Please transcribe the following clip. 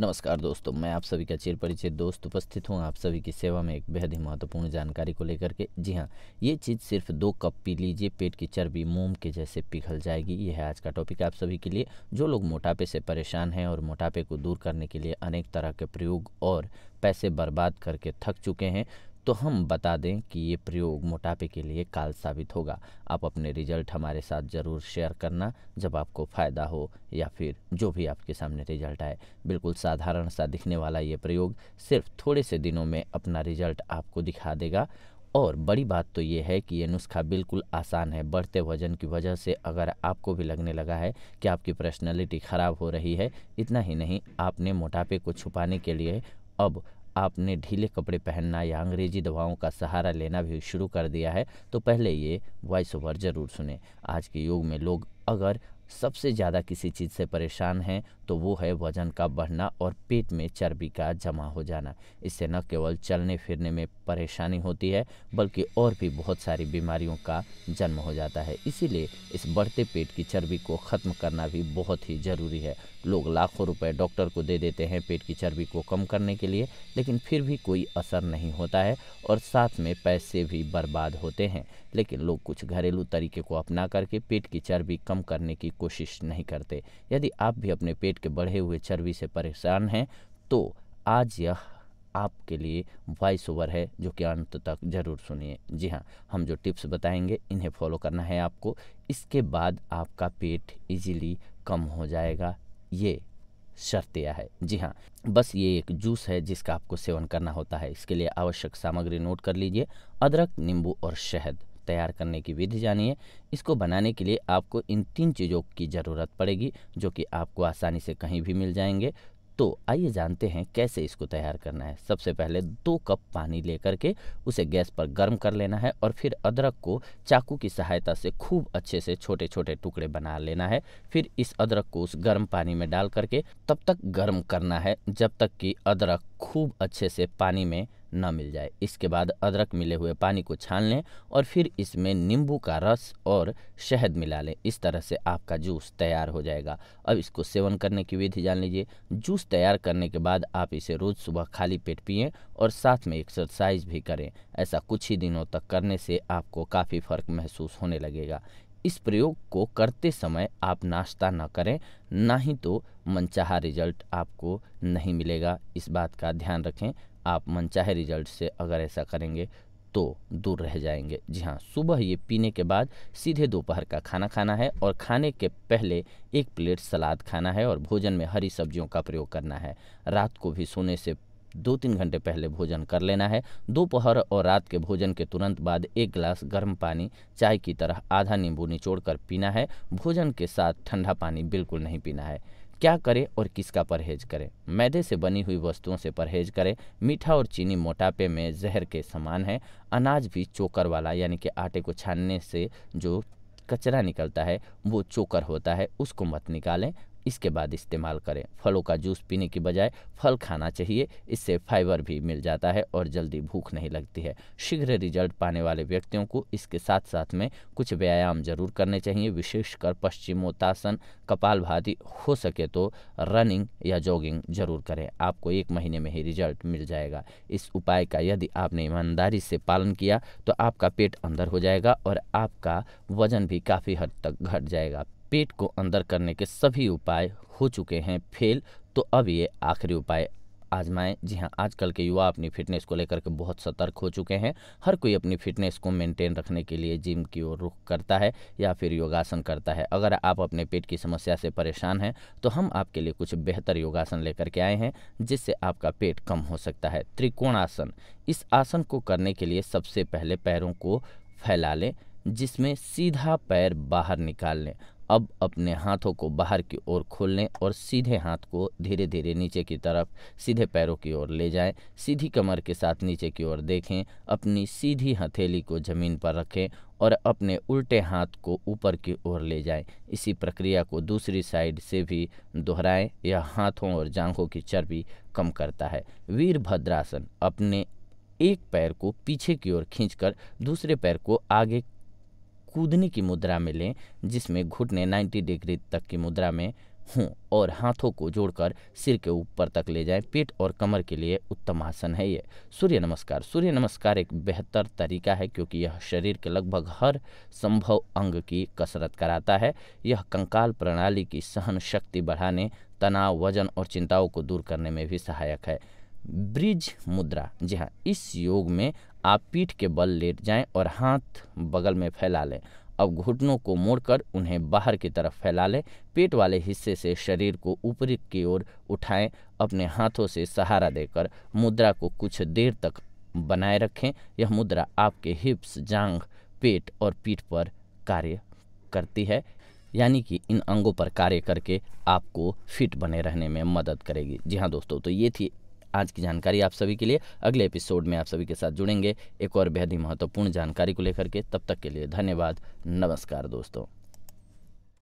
नमस्कार दोस्तों मैं आप सभी का चिर परिचित दोस्त उपस्थित हूँ आप सभी की सेवा में एक बेहद ही महत्वपूर्ण जानकारी को लेकर के जी हाँ ये चीज़ सिर्फ दो कप पी लीजिए पेट की चर्बी मोम के जैसे पिघल जाएगी यह है आज का टॉपिक आप सभी के लिए जो लोग मोटापे से परेशान हैं और मोटापे को दूर करने के लिए अनेक तरह के प्रयोग और पैसे बर्बाद करके थक चुके हैं तो हम बता दें कि ये प्रयोग मोटापे के लिए काल साबित होगा आप अपने रिजल्ट हमारे साथ ज़रूर शेयर करना जब आपको फ़ायदा हो या फिर जो भी आपके सामने रिजल्ट आए बिल्कुल साधारण सा दिखने वाला ये प्रयोग सिर्फ थोड़े से दिनों में अपना रिजल्ट आपको दिखा देगा और बड़ी बात तो ये है कि ये नुस्खा बिल्कुल आसान है बढ़ते वजन की वजह से अगर आपको भी लगने लगा है कि आपकी पर्सनैलिटी ख़राब हो रही है इतना ही नहीं आपने मोटापे को छुपाने के लिए अब आपने ढीले कपड़े पहनना या अंग्रेजी दवाओं का सहारा लेना भी शुरू कर दिया है तो पहले ये वॉइस ओवर ज़रूर सुने आज के युग में लोग अगर सबसे ज़्यादा किसी चीज़ से परेशान हैं तो वो है वज़न का बढ़ना और पेट में चर्बी का जमा हो जाना इससे न केवल चलने फिरने में परेशानी होती है बल्कि और भी बहुत सारी बीमारियों का जन्म हो जाता है इसीलिए इस बढ़ते पेट की चर्बी को ख़त्म करना भी बहुत ही ज़रूरी है लोग लाखों रुपए डॉक्टर को दे देते हैं पेट की चर्बी को कम करने के लिए लेकिन फिर भी कोई असर नहीं होता है और साथ में पैसे भी बर्बाद होते हैं लेकिन लोग कुछ घरेलू तरीके को अपना करके पेट की चर्बी कम करने की कोशिश नहीं करते यदि आप भी अपने पेट के बढ़े हुए चर्बी से परेशान हैं तो आज यह आपके लिए वॉइस ओवर है जो कि अंत तक ज़रूर सुनिए जी हाँ हम जो टिप्स बताएंगे इन्हें फॉलो करना है आपको इसके बाद आपका पेट इजीली कम हो जाएगा ये शर्तिया है जी हाँ बस ये एक जूस है जिसका आपको सेवन करना होता है इसके लिए आवश्यक सामग्री नोट कर लीजिए अदरक नींबू और शहद तैयार करने की विधि जानिए इसको बनाने के लिए आपको इन तीन चीज़ों की ज़रूरत पड़ेगी जो कि आपको आसानी से कहीं भी मिल जाएंगे तो आइए जानते हैं कैसे इसको तैयार करना है सबसे पहले दो कप पानी लेकर के उसे गैस पर गर्म कर लेना है और फिर अदरक को चाकू की सहायता से खूब अच्छे से छोटे छोटे टुकड़े बना लेना है फिर इस अदरक को उस गर्म पानी में डाल करके तब तक गर्म करना है जब तक कि अदरक खूब अच्छे से पानी में न मिल जाए इसके बाद अदरक मिले हुए पानी को छान लें और फिर इसमें नींबू का रस और शहद मिला लें इस तरह से आपका जूस तैयार हो जाएगा अब इसको सेवन करने की विधि जान लीजिए जूस तैयार करने के बाद आप इसे रोज़ सुबह खाली पेट पिए और साथ में एक्सरसाइज भी करें ऐसा कुछ ही दिनों तक करने से आपको काफ़ी फ़र्क महसूस होने लगेगा इस प्रयोग को करते समय आप नाश्ता ना करें ना ही तो मनचाहा रिजल्ट आपको नहीं मिलेगा इस बात का ध्यान रखें आप मनचाहे रिजल्ट से अगर ऐसा करेंगे तो दूर रह जाएंगे जी हाँ सुबह ये पीने के बाद सीधे दोपहर का खाना खाना है और खाने के पहले एक प्लेट सलाद खाना है और भोजन में हरी सब्जियों का प्रयोग करना है रात को भी सोने से दो तीन घंटे पहले भोजन कर लेना है दोपहर और रात के भोजन के तुरंत बाद एक गिलास गर्म पानी चाय की तरह आधा नींबू निचोड़ कर पीना है भोजन के साथ ठंडा पानी बिल्कुल नहीं पीना है क्या करें और किसका परहेज करें मैदे से बनी हुई वस्तुओं से परहेज करें मीठा और चीनी मोटापे में जहर के समान है अनाज भी चोकर वाला यानी कि आटे को छानने से जो कचरा निकलता है वो चोकर होता है उसको मत निकालें इसके बाद इस्तेमाल करें फलों का जूस पीने की बजाय फल खाना चाहिए इससे फाइबर भी मिल जाता है और जल्दी भूख नहीं लगती है शीघ्र रिजल्ट पाने वाले व्यक्तियों को इसके साथ साथ में कुछ व्यायाम जरूर करने चाहिए विशेषकर पश्चिमोत्तासन कपाल भाती हो सके तो रनिंग या जॉगिंग जरूर करें आपको एक महीने में ही रिजल्ट मिल जाएगा इस उपाय का यदि आपने ईमानदारी से पालन किया तो आपका पेट अंदर हो जाएगा और आपका वजन भी काफ़ी हद तक घट जाएगा पेट को अंदर करने के सभी उपाय हो चुके हैं फेल तो अब ये आखिरी उपाय आजमाएं जी हाँ आजकल के युवा अपनी फिटनेस को लेकर के बहुत सतर्क हो चुके हैं हर कोई अपनी फिटनेस को मेंटेन रखने के लिए जिम की ओर रुख करता है या फिर योगासन करता है अगर आप अपने पेट की समस्या से परेशान हैं तो हम आपके लिए कुछ बेहतर योगासन लेकर के आए हैं जिससे आपका पेट कम हो सकता है त्रिकोणासन इस आसन को करने के लिए सबसे पहले पैरों को फैला लें जिसमें सीधा पैर बाहर निकाल लें अब अपने हाथों को बाहर की ओर खोल लें और सीधे हाथ को धीरे धीरे नीचे की तरफ सीधे पैरों की ओर ले जाएं सीधी कमर के साथ नीचे की ओर देखें अपनी सीधी हथेली को ज़मीन पर रखें और अपने उल्टे हाथ को ऊपर की ओर ले जाएं इसी प्रक्रिया को दूसरी साइड से भी दोहराएं यह हाथों और जांघों की चर्बी कम करता है वीरभद्रासन अपने एक पैर को पीछे की ओर खींचकर दूसरे पैर को आगे कूदने की मुद्रा में लें जिसमें घुटने 90 डिग्री तक की मुद्रा में हों और हाथों को जोड़कर सिर के ऊपर तक ले जाएं पेट और कमर के लिए उत्तम आसन है ये सूर्य नमस्कार सूर्य नमस्कार एक बेहतर तरीका है क्योंकि यह शरीर के लगभग हर संभव अंग की कसरत कराता है यह कंकाल प्रणाली की सहन शक्ति बढ़ाने तनाव वजन और चिंताओं को दूर करने में भी सहायक है ब्रिज मुद्रा जी हाँ इस योग में आप पीठ के बल लेट जाएं और हाथ बगल में फैला लें अब घुटनों को मोड़कर उन्हें बाहर की तरफ फैला लें पेट वाले हिस्से से शरीर को ऊपरी की ओर उठाएं अपने हाथों से सहारा देकर मुद्रा को कुछ देर तक बनाए रखें यह मुद्रा आपके हिप्स जांघ पेट और पीठ पर कार्य करती है यानी कि इन अंगों पर कार्य करके आपको फिट बने रहने में मदद करेगी जी हाँ दोस्तों तो ये थी आज की जानकारी आप सभी के लिए अगले एपिसोड में आप सभी के साथ जुड़ेंगे एक और बेहद ही महत्वपूर्ण जानकारी को लेकर के तब तक के लिए धन्यवाद नमस्कार दोस्तों